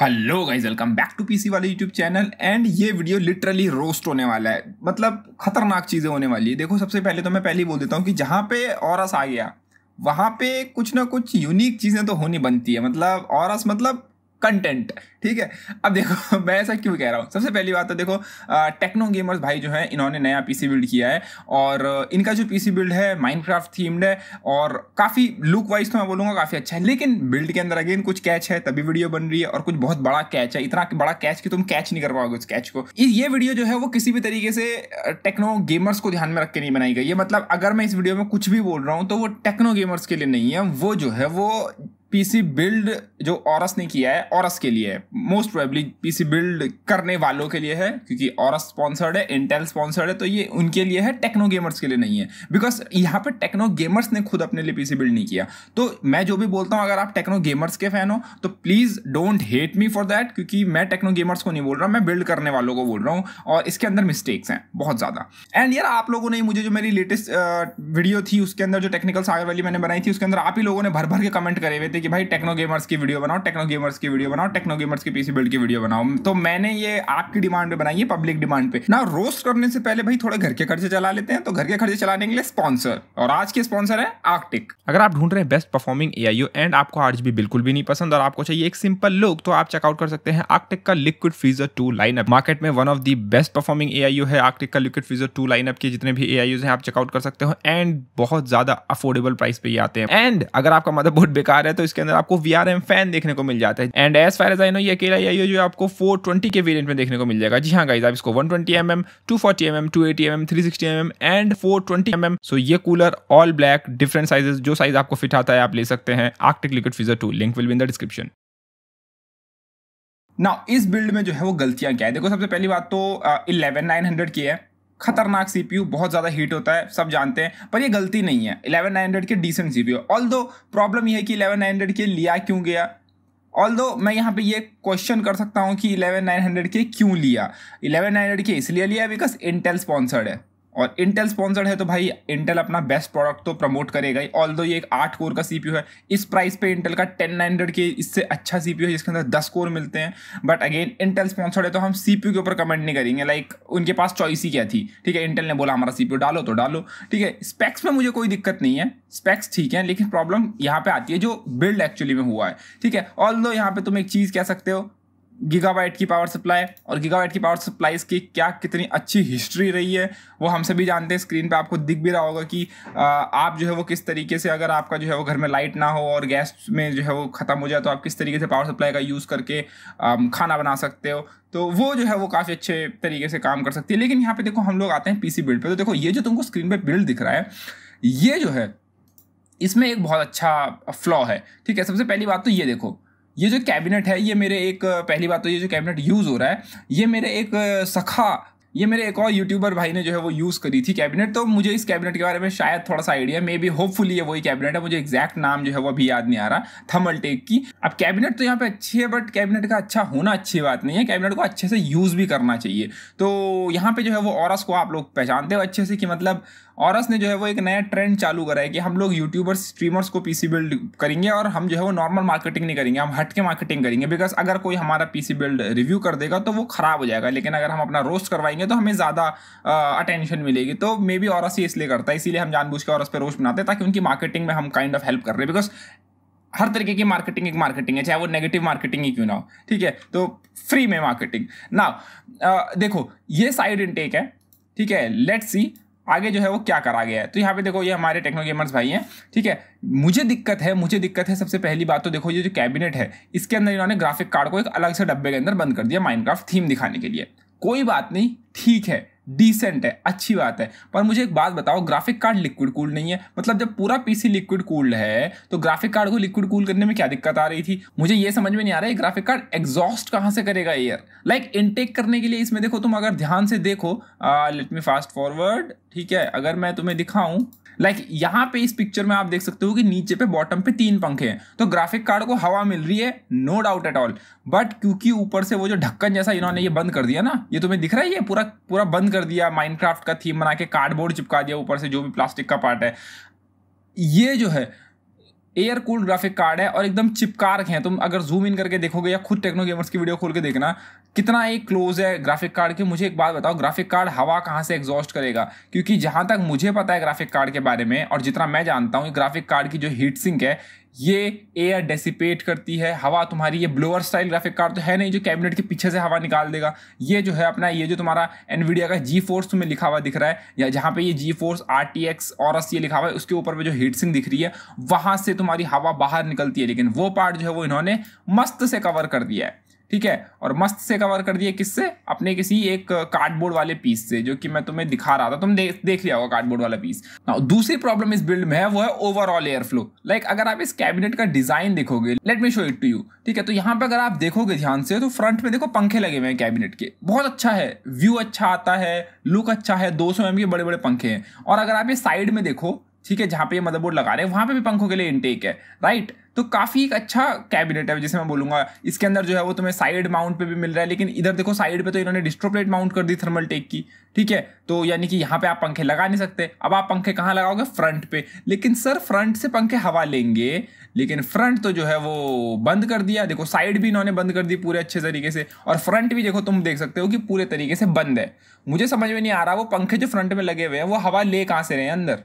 hello guys welcome back to PC वाले YouTube channel and ये video literally roast होने वाला है मतलब खतरनाक चीज़ें होने वाली है देखो सबसे पहले तो मैं पहले ही बोल देता हूँ कि जहाँ पे औरस आ गया वहाँ पे कुछ ना कुछ यूनिक चीज़ें तो होनी बनती है मतलब औरस मतलब कंटेंट ठीक है अब देखो मैं ऐसा क्यों कह रहा हूँ सबसे पहली बात है तो देखो टेक्नो गेमर्स भाई जो है इन्होंने नया पीसी बिल्ड किया है और इनका जो पीसी बिल्ड है माइनक्राफ्ट थीम्ड है और काफ़ी लुक वाइज तो मैं बोलूँगा काफ़ी अच्छा है लेकिन बिल्ड के अंदर अगेन कुछ कैच है तभी वीडियो बन रही है और कुछ बहुत बड़ा कैच है इतना बड़ा कैच कि तुम कैच नहीं कर पाओगे उस कैच को ये वीडियो जो है वो किसी भी तरीके से टेक्नो गेमर्स को ध्यान में रख के नहीं बनाई गई है मतलब अगर मैं इस वीडियो में कुछ भी बोल रहा हूँ तो वो टेक्नो गेमर्स के लिए नहीं है वो जो है वो पीसी बिल्ड जो औरस ने किया है औरस के लिए मोस्ट प्रोबेबली पीसी बिल्ड करने वालों के लिए है क्योंकि औरस स्पॉन्सर्ड है इंटेल स्पॉन्सर्ड है तो ये उनके लिए है टेक्नो गेमर्स के लिए नहीं है बिकॉज यहाँ पे टेक्नो गेमर्स ने खुद अपने लिए पीसी बिल्ड नहीं किया तो मैं जो भी बोलता हूँ अगर आप टेक्नो गेमर्स के फैन हो तो please don't hate me for that क्योंकि मैं टेक्नो गेमर्स को नहीं बोल रहा मैं बिल्ड करने वालों को बोल रहा हूँ और इसके अंदर मिस्टेक्स हैं बहुत ज़्यादा एंड यार आप लोगों ने मुझे जो मेरी लेटेस्ट वीडियो थी उसके अंदर जो टेक्निकल सागर वाली मैंने बनाई थी उसके अंदर आप ही लोगों ने भर भर के कमेंट करे हुए थे थे कि भाई टेक्नो गेमर्स की वीडियो बनाओ टेक्नो गेमर्स की वीडियो बनाओ टेक्नो गेमर्स की पीसी बिल्ड की वीडियो बनाओ तो मैंने ये आपकी डिमांड पे बनाई है पब्लिक डिमांड पे ना रोस्ट करने से पहले भाई थोड़े घर के खर्चे चला लेते हैं तो घर के खर्चे चलाने के लिए स्पॉन्सर और आज के स्पॉन्सर है आर्टिक अगर आप ढूंढ रहे हैं बेस्ट परफॉर्मिंग ए एंड आपको आज भी बिल्कुल भी नहीं पसंद और आपको चाहिए एक सिंपल लुक तो आप चेकआउट कर सकते हैं आर्टिक का liquid freezer two line market में one of the best performing A है आर्टिक का लिक्विड फ्रीजर टू लाइनअप के जितने भी ए हैं आप चेकआउट कर सकते हो एंड बहुत ज्यादा अफोर्डेबल प्राइस पे आते हैं एंड अगर आपका मदरबोर्ड बेकार है तो इसके अंदर आपको वी आर एम फैन देखने को मिल जाता है and as far as I know ये अकेला ये जो आपको फोर ट्वेंटी के वेरियंट में देखने को मिल जाएगा जी हाँ गाइज आप इसको one twenty M M two forty M M two eighty M M three sixty M M and four twenty M M so ये cooler all black different sizes जो साइज आपको फिट आता है आप ले सकते हैं Arctic liquid freezer two link will be in the description ना इस बिल्ड में जो है वो गलतियां क्या है देखो सबसे पहली बात तो इलेवन नाइन हंड्रेड की है खतरनाक सीपीयू बहुत ज़्यादा हीट होता है सब जानते हैं पर ये गलती नहीं है इलेवन नाइन हंड्रेड के decent CPU although problem ये है कि इलेवन नाइन हंड्रेड के लिया क्यों गया ऑल दो मैं यहाँ पे ये क्वेश्चन कर सकता हूँ कि इलेवन नाइन हंड्रेड के क्यों लिया इलेवन नाइन हंड्रेड के इसलिए लिया बिकॉज इंटेल स्पॉन्सर्ड है और इंटेल स्पॉन्सर्ड है तो भाई इंटेल अपना बेस्ट प्रोडक्ट तो प्रमोट करेगा ही ऑल ये एक आठ कोर का सीपीयू है इस प्राइस पे इंटेल का टेन नाइन हंड्रेड के इससे अच्छा सीपीयू है जिसके अंदर दस कोर मिलते हैं बट अगेन इंटेल स्पॉन्सर्ड है तो हम सीपीयू के ऊपर कमेंट नहीं करेंगे लाइक उनके पास चॉइस ही क्या थी ठीक है इंटेल ने बोला हमारा सीपीयू डालो तो डालो ठीक है स्पेक्स में मुझे कोई दिक्कत नहीं है स्पेक्स ठीक है लेकिन प्रॉब्लम यहाँ पे आती है जो बिल्ड एक्चुअली में हुआ है ठीक है ऑल यहाँ पे तुम एक चीज़ कह सकते हो गीगावाइट की पावर सप्लाई और गीगावाइट की पावर सप्लाईज की क्या कितनी अच्छी हिस्ट्री रही है वो हम सभी जानते हैं स्क्रीन पे आपको दिख भी रहा होगा कि आप जो है वो किस तरीके से अगर आपका जो है वो घर में लाइट ना हो और गैस में जो है वो ख़त्म हो जाए तो आप किस तरीके से पावर सप्लाई का यूज़ करके खाना बना सकते हो तो वो जो है वो काफ़ी अच्छे तरीके से काम कर सकती है लेकिन यहाँ पर देखो हम लोग आते हैं पी बिल्ड पर तो देखो ये जो तुमको स्क्रीन पर बिल्ड दिख रहा है ये जो है इसमें एक बहुत अच्छा फ्लॉ है ठीक है सबसे पहली बात तो ये देखो ये जो कैबिनेट है ये मेरे एक पहली बात तो ये जो कैबिनेट यूज़ हो रहा है ये मेरे एक सखा ये मेरे एक और यूट्यूबर भाई ने जो है वो यूज़ करी थी कैबिनेट तो मुझे इस कैबिनेट के बारे में शायद थोड़ा सा आइडिया मे बी होपफुली ये वही कैबिनेट है मुझे एग्जैक्ट नाम जो है वो अभी याद नहीं आ रहा थमल टेक की अब कैबिनेट तो यहाँ पे अच्छी है बट कैबिनेट का अच्छा होना अच्छी बात नहीं है कैबिनेट को अच्छे से यूज़ भी करना चाहिए तो यहाँ पे जो है वो औरस को आप लोग पहचानते हो अच्छे से कि मतलब औरस ने जो है वो एक नया ट्रेंड चालू करा है कि हम लोग यूट्यूबर्स स्ट्रीमर्स को पीसी बिल्ड करेंगे और हम जो है वो नॉर्मल मार्केटिंग नहीं करेंगे हम हट के मार्केटिंग करेंगे बिकॉज अगर कोई हमारा पीसी बिल्ड रिव्यू कर देगा तो वो खराब हो जाएगा लेकिन अगर हम अपना रोस्ट करवाएंगे तो हमें ज़्यादा अटेंशन मिलेगी तो मे बी औरस ही इसलिए करता है इसीलिए हम जानबूझ के औरस पर रोज बनाते हैं ताकि उनकी मार्केटिंग में हम काइंड ऑफ हेल्प कर रहे हैं बिकॉज हर तरीके की मार्केटिंग एक मार्केटिंग है चाहे वो नेगेटिव मार्केटिंग ही क्यों ना हो ठीक है तो फ्री में मार्केटिंग ना देखो ये साइड इनटेक है ठीक है लेट्स सी आगे जो है वो क्या करा गया है तो यहाँ पे देखो ये हमारे टेक्नो गेमर्स भाई हैं ठीक है मुझे दिक्कत है मुझे दिक्कत है सबसे पहली बात तो देखो ये जो कैबिनेट है इसके अंदर इन्होंने ग्राफिक कार्ड को एक अलग से डब्बे के अंदर बंद कर दिया माइनक्राफ्ट थीम दिखाने के लिए कोई बात नहीं ठीक है डिसेंट है अच्छी बात है पर मुझे एक बात बताओ ग्राफिक कार्ड लिक्विड कूल्ड नहीं है मतलब जब पूरा पीसी लिक्विड कूल्ड है तो ग्राफिक कार्ड को लिक्विड कूल करने में क्या दिक्कत आ रही थी मुझे ये समझ में नहीं आ रहा है ग्राफिक कार्ड एग्जॉस्ट कहाँ से करेगा एयर लाइक इनटेक करने के लिए इसमें देखो तुम अगर ध्यान से देखो लेट मी फास्ट फॉरवर्ड ठीक है अगर मैं तुम्हें दिखाऊं लाइक like, यहाँ पे इस पिक्चर में आप देख सकते हो कि नीचे पे बॉटम पे तीन पंखे हैं तो ग्राफिक कार्ड को हवा मिल रही है no doubt at all but क्योंकि ऊपर से वो जो ढक्कन जैसा इन्होंने ये बंद कर दिया ना ये तुम्हें दिख रहा है ये पूरा पूरा बंद कर दिया माइनक्राफ्ट का थीम बना के कार्डबोर्ड चिपका दिया ऊपर से जो भी प्लास्टिक का पार्ट है ये जो है एयर कूल ग्राफिक कार्ड है और एकदम चिपका रखे हैं तुम अगर जूम इन करके देखोगे या खुद टेक्नो गेमर्स की वीडियो खोल के देखना कितना एक क्लोज है ग्राफिक कार्ड के मुझे एक बात बताओ ग्राफिक कार्ड हवा कहाँ से एग्जॉस्ट करेगा क्योंकि जहाँ तक मुझे पता है ग्राफिक कार्ड के बारे में और जितना मैं जानता हूँ ग्राफिक कार्ड की जो हीट सिंक है ये एयर डेसिपेट करती है हवा तुम्हारी ये ब्लोअर स्टाइल ग्राफिक कार्ड तो है नहीं जो कैबिनेट के पीछे से हवा निकाल देगा ये जो है अपना ये जो तुम्हारा एनवीडिया का जी फोर्स तुम्हें लिखा हुआ दिख रहा है या जहाँ पे ये GeForce R T X और ये लिखा हुआ है उसके ऊपर में जो हीट सिंह दिख रही है वहाँ से तुम्हारी हवा बाहर निकलती है लेकिन वो पार्ट जो है वो इन्होंने मस्त से कवर कर दिया है ठीक है और मस्त से कवर कर दिए किससे अपने किसी एक कार्डबोर्ड वाले पीस से जो कि मैं तुम्हें दिखा रहा था तुम देख देख लिया होगा कार्डबोर्ड वाला पीस ना दूसरी प्रॉब्लम इस बिल्ड में है वो है ओवरऑल एयर फ्लो लाइक अगर आप इस कैबिनेट का डिजाइन देखोगे let me show it to you ठीक है तो यहाँ पे अगर आप देखोगे ध्यान से तो फ्रंट में देखो पंखे लगे हुए हैं कैबिनेट के बहुत अच्छा है व्यू अच्छा आता है लुक अच्छा है दो सौ एम के बड़े बड़े पंखे हैं और अगर आप ये साइड में देखो ठीक है जहाँ पे ये मदरबोर्ड लगा रहे हैं वहाँ पे भी पंखों के लिए इनटेक है राइट तो काफ़ी एक अच्छा कैबिनेट है जिसे मैं बोलूँगा इसके अंदर जो है वो तुम्हें साइड माउंट पे भी मिल रहा है लेकिन इधर देखो साइड पे तो इन्होंने डिस्ट्रोप्लेट माउंट कर दी थर्मल टेक की ठीक है तो यानी कि यहाँ पे आप पंखे लगा नहीं सकते अब आप पंखे कहाँ लगाओगे फ्रंट पे लेकिन सर फ्रंट से पंखे हवा लेंगे लेकिन फ्रंट तो जो है वो बंद कर दिया देखो साइड भी इन्होंने बंद कर दी पूरे अच्छे तरीके से और फ्रंट भी देखो तुम देख सकते हो कि पूरे तरीके से बंद है मुझे समझ में नहीं आ रहा वो पंखे जो फ्रंट में लगे हुए हैं वो हवा ले कहाँ से रहे हैं अंदर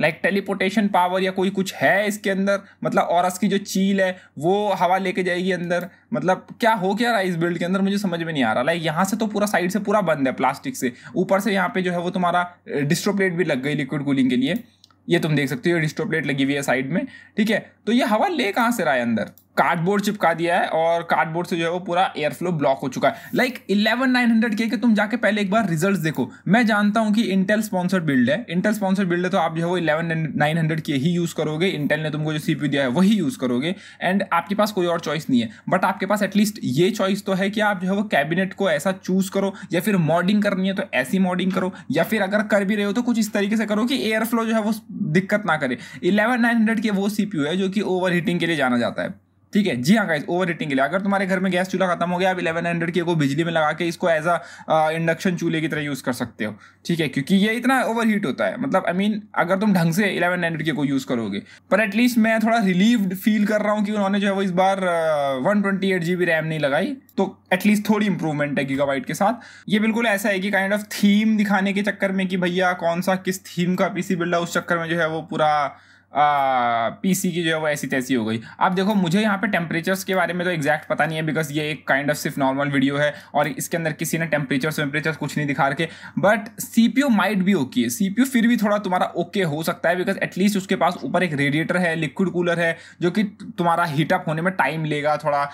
लाइक टेलीपोर्टेशन पावर या कोई कुछ है इसके अंदर मतलब और की जो चील है वो हवा लेके जाएगी अंदर मतलब क्या हो क्या रहा है इस बिल्ड के अंदर मुझे समझ में नहीं आ रहा लाइक यहाँ से तो पूरा साइड से पूरा बंद है प्लास्टिक से ऊपर से यहाँ पे जो है वो तुम्हारा डिस्ट्रोप्लेट भी लग गई लिक्विड कूलिंग के लिए ये तुम देख सकते हो डिस्ट्रोप्लेट लगी हुई है साइड में ठीक है तो ये हवा ले कहाँ से रहा है अंदर कार्डबोर्ड चिपका दिया है और कार्डबोर्ड से जो है वो पूरा एयर फ्लो ब्लॉक हो चुका है लाइक इलेवन नाइन हंड्रेड के तुम जाके पहले एक बार रिजल्ट्स देखो मैं जानता हूँ कि इंटेल स्पॉन्सर्ड बिल्ड है इंटेल स्पॉन्सर्ड बिल्ड है तो आप जो है वो इलेवन नाइन हंड्रेड के ही यूज़ करोगे इंटेल ने तुमको जो सीपी दिया है वही यूज़ करोगे एंड आपके पास कोई और चॉइस नहीं है बट आपके पास एटलीस्ट ये चॉइस तो है कि आप जो है वो कैबिनेट को ऐसा चूज़ करो या फिर मॉडिंग करनी है तो ऐसी मॉडिंग करो या फिर अगर कर भी रहे हो तो कुछ इस तरीके से करो कि एयर फ्लो जो है वो दिक्कत ना करे इलेवन नाइन हंड्रेड के वो सी है जो कि ओवर हीटिंग के लिए जाना जाता है ठीक है जी हाँ गाइज ओवर हीटिंग के लिए अगर तुम्हारे घर में गैस चूल्हा खत्म हो गया आप इलेवन हंड्रेड की को बिजली में लगा के इसको एज अ इंडक्शन चूल्हे की तरह यूज़ कर सकते हो ठीक है क्योंकि ये इतना ओवर हीट होता है मतलब आई I मीन mean, अगर तुम ढंग से इलेवन हंड्रेड के को यूज़ करोगे पर एटलीस्ट मैं थोड़ा रिलीव्ड फील कर रहा हूँ कि उन्होंने जो है वो इस बार one twenty eight G B RAM नहीं लगाई तो एटलीस्ट थोड़ी इंप्रूवमेंट है गीगाबाइट के साथ ये बिल्कुल ऐसा है कि काइंड ऑफ थीम दिखाने के चक्कर में कि भैया कौन सा किस थीम का पीसी सी है उस चक्कर में जो है वो पूरा पीसी की जो है वो ऐसी तैसी हो गई अब देखो मुझे यहाँ पे टेम्परेचर्स के बारे में तो एग्जैक्ट पता नहीं है बिकॉज ये एक काइंड ऑफ सिर्फ नॉर्मल वीडियो है और इसके अंदर किसी ने टेम्परेचर्स वेम्परेचर कुछ नहीं दिखा रखे but C P U might भी ओके है सी पी यू फिर भी थोड़ा तुम्हारा ओके okay हो सकता है बिकॉज एटलीस्ट उसके पास ऊपर एक रेडिएटर है लिक्विड कूलर है जो कि तुम्हारा हीटअप होने में टाइम लेगा थोड़ा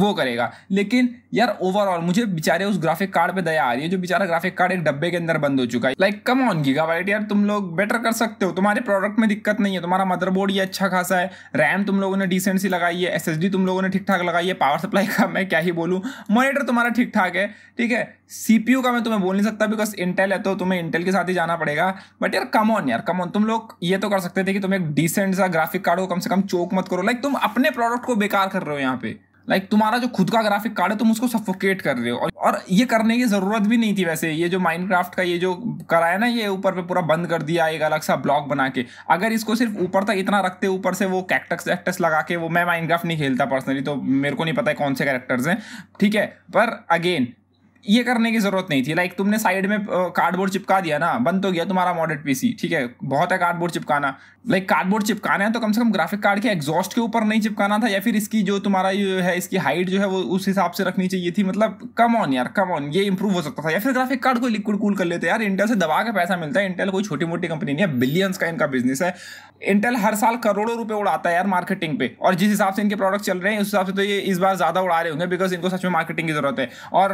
वो करेगा लेकिन यार ओवरऑल मुझे बेचारे उस ग्राफिक कार्ड पे दया आ रही है जो बेचारा ग्राफिक कार्ड एक डब्बे के अंदर बंद हो चुका है लाइक कम ऑन वाइट यार तुम लोग बेटर कर सकते हो तुम्हारे प्रोडक्ट में दिक्कत नहीं है तुम्हारा मदरबोर्ड ये अच्छा खासा है रैम तुम लोगों ने डिसेंट सी लगाई है एस तुम लोगों ने ठीक ठाक लगाई है पावर सप्लाई का मैं क्या ही बोलूँ मॉनिटर तुम्हारा ठीक ठाक है ठीक है सी का मैं तुम्हें बोल नहीं सकता बिकॉज इंटेल है तो तुम्हें इंटेल के साथ ही जाना पड़ेगा बट यार कम ऑन यार कम ऑन तुम लोग ये तो कर सकते थे कि तुम एक डिसेंट सा ग्राफिक कार्ड को कम से कम चोक मत करो लाइक तुम अपने प्रोडक्ट को बेकार कर रहे हो यहाँ पे लाइक like, तुम्हारा जो खुद का ग्राफिक कार्ड है तुम उसको सफोकेट कर रहे हो और, और ये करने की ज़रूरत भी नहीं थी वैसे ये जो माइनक्राफ्ट का ये जो कराया ना ये ऊपर पे पूरा बंद कर दिया एक अलग सा ब्लॉक बना के अगर इसको सिर्फ ऊपर तक इतना रखते ऊपर से वो कैक्टस वैक्टस लगा के वो मैं माइनक्राफ्ट नहीं खेलता पर्सनली तो मेरे को नहीं पता है कौन से कैरेक्टर्स हैं ठीक है पर अगेन ये करने की जरूरत नहीं थी लाइक तुमने साइड में कार्डबोर्ड चिपका दिया ना बंद तो गया तुम्हारा मॉडर्न पीसी ठीक है बहुत है कार्डबोर्ड चिपकाना लाइक कार्डबोर्ड चिपकाना है तो कम से कम ग्राफिक कार्ड के एग्जॉस्ट के ऊपर नहीं चिपकाना था या फिर इसकी जो तुम्हारा ये है इसकी हाइट जो है वो उस हिसाब से रखनी चाहिए थी मतलब कम ऑन यार कम ऑन ये इंप्रूव हो सकता था या फिर ग्राफिक कार्ड को लिक्विड कूल कर लेते यार इंटेल से दबा के पैसा मिलता है इंटेल कोई छोटी मोटी कंपनी नहीं है बिलियंस का इनका बिजनेस है इंटेल हर साल करोड़ों रुपए उड़ाता है यार मार्केटिंग पे और जिस हिसाब से इनके प्रोडक्ट चल रहे हैं उस हिसाब से तो ये इस बार ज़्यादा उड़ा रहे होंगे बिकॉज इनको सच में मार्केटिंग की ज़रूरत है और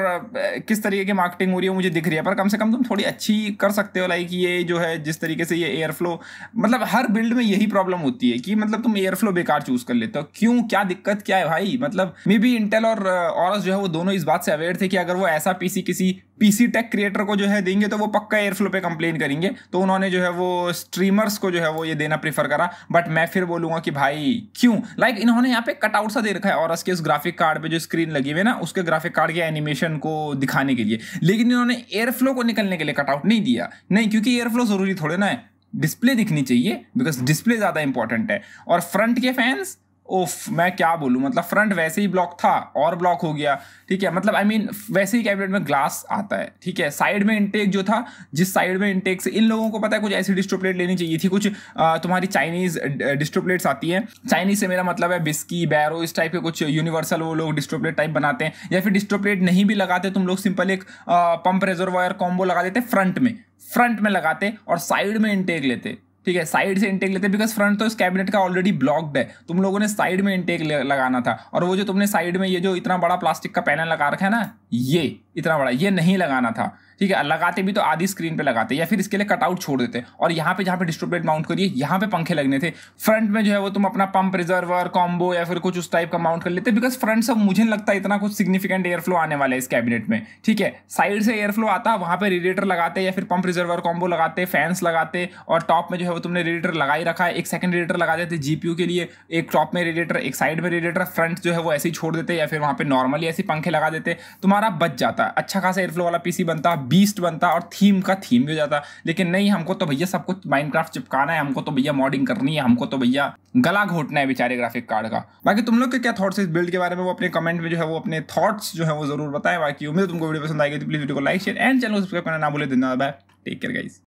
किस तरीके की मार्केटिंग हो रही है मुझे दिख रही है पर कम से कम तुम थोड़ी अच्छी कर सकते हो लाइक ये जो है जिस तरीके से ये एयर फ्लो मतलब हर बिल्ड में यही प्रॉब्लम होती है कि मतलब तुम एयर फ्लो बेकार चूज़ कर लेते हो क्यों क्या दिक्कत क्या है भाई मतलब मे बी इंटेल और और जो है वो दोनों इस बात से अवेयर थे कि अगर वो ऐसा पीसी किसी पीसी टेक क्रिएटर को जो है देंगे तो वो पक्का एयरफ्लो पे कंप्लेन करेंगे तो उन्होंने जो है वो स्ट्रीमर्स को जो है वो ये देना प्रीफर करा बट मैं फिर बोलूंगा कि भाई क्यों लाइक like, इन्होंने यहाँ पे कटआउट सा दे रखा है और उसके उस ग्राफिक कार्ड पे जो स्क्रीन लगी हुई है ना उसके ग्राफिक कार्ड के एनिमेशन को दिखाने के लिए लेकिन इन्होंने एयरफ्लो को निकलने के लिए कटआउट नहीं दिया नहीं क्योंकि एयरफ्लो जरूरी थोड़े ना है डिस्प्ले दिखनी चाहिए बिकॉज डिस्प्ले ज़्यादा इंपॉर्टेंट है और फ्रंट के फैंस ओफ मैं क्या बोलूँ मतलब फ्रंट वैसे ही ब्लॉक था और ब्लॉक हो गया ठीक है मतलब आई I मीन mean, वैसे ही कैबिनेट में ग्लास आता है ठीक है साइड में इंटेक जो था जिस साइड में इंटेक से इन लोगों को पता है कुछ ऐसी डिस्ट्रोप्लेट लेनी चाहिए थी कुछ आ, तुम्हारी चाइनीज डिस्ट्रोप्लेट्स आती है चाइनीज से मेरा मतलब है बिस्की बैरो इस टाइप के कुछ यूनिवर्सल वो लोग डिस्ट्रोप्लेट टाइप बनाते हैं या फिर डिस्ट्रोप्लेट नहीं भी लगाते तुम लोग सिंपल एक पंप रेजर वायर कॉम्बो लगा देते फ्रंट में फ्रंट में लगाते और साइड में इंटेक लेते ठीक है साइड से इंटेक लेते हैं बिकॉज फ्रंट तो इस कैबिनेट का ऑलरेडी ब्लॉक्ड है तुम लोगों ने साइड में इंटेक लगाना था और वो जो तुमने साइड में ये जो इतना बड़ा प्लास्टिक का पैनल लगा रखा है ना ये इतना बड़ा ये नहीं लगाना था ठीक है लगाते भी तो आधी स्क्रीन पे लगाते या फिर इसके लिए कटआउट छोड़ देते और यहाँ पे जहाँ पे डिस्ट्रोब्लेट माउंट करिए यहाँ पे पंखे लगने थे फ्रंट में जो है वो तुम अपना पंप रिजर्वर कॉम्बो या फिर कुछ उस टाइप का माउंट कर लेते बिकॉज फ्रंट सब मुझे नहीं लगता इतना कुछ सिग्निफिकेंट एयर फ्लो आने वाला है इस कैबिनेट में ठीक है साइड से एयर फ्लो आता वहाँ पर रेडिएटर लगाते या फिर पंप रिजर्वर कॉम्बो लगाते फैंस लगाते और टॉप में जो है वो तुमने रेडिएटर लगा ही रखा है एक सेकंड रेडिएटर लगा देते जीपीयू के लिए एक टॉप में रेडिएटर एक साइड में रेडिएटर फ्रंट जो है वो ऐसे ही छोड़ देते या फिर वहाँ पर नॉर्मली ऐसे पंखे लगा देते तुम्हारा बच जाता अच्छा खासा एयर फ्लो वाला पीसी बनता बीस्ट बनता और थीम का थीम भी हो जाता लेकिन नहीं हमको तो भैया सब कुछ माइनक्राफ्ट चिपकाना है हमको तो भैया मॉडिंग करनी है हमको तो भैया गला घोटना है बेचारे ग्राफिक कार्ड का बाकी तुम लोग के क्या थॉट्स इस बिल्ड के बारे में वो अपने कमेंट में जो है वो अपने थॉट्स जो है वो जरूर बताएं बाकी उम्मीद तुमको वीडियो पसंद आएगी तो प्लीज वीडियो को like share and channel subscribe करना ना बोले धन्यवाद बाय टेक केयर गाइस